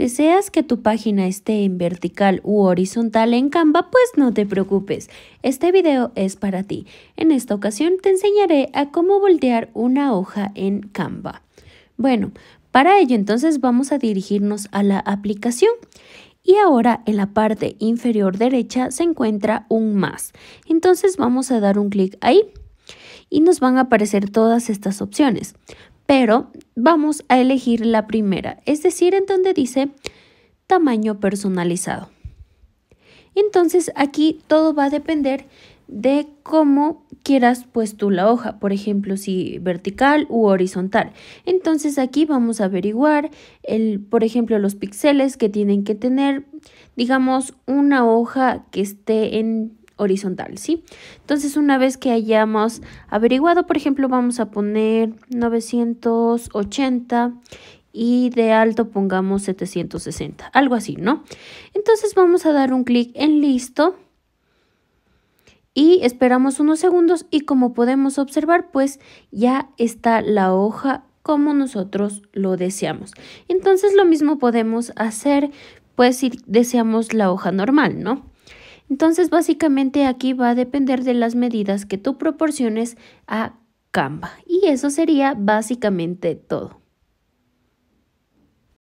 ¿Deseas que tu página esté en vertical u horizontal en Canva? Pues no te preocupes, este video es para ti. En esta ocasión te enseñaré a cómo voltear una hoja en Canva. Bueno, para ello entonces vamos a dirigirnos a la aplicación. Y ahora en la parte inferior derecha se encuentra un más. Entonces vamos a dar un clic ahí y nos van a aparecer todas estas opciones pero vamos a elegir la primera, es decir, en donde dice tamaño personalizado. Entonces aquí todo va a depender de cómo quieras pues tú la hoja, por ejemplo si vertical u horizontal. Entonces aquí vamos a averiguar el, por ejemplo los píxeles que tienen que tener, digamos una hoja que esté en horizontal, ¿sí? Entonces, una vez que hayamos averiguado, por ejemplo, vamos a poner 980 y de alto pongamos 760, algo así, ¿no? Entonces vamos a dar un clic en listo y esperamos unos segundos y como podemos observar, pues ya está la hoja como nosotros lo deseamos. Entonces lo mismo podemos hacer pues si deseamos la hoja normal, ¿no? Entonces básicamente aquí va a depender de las medidas que tú proporciones a Canva. Y eso sería básicamente todo.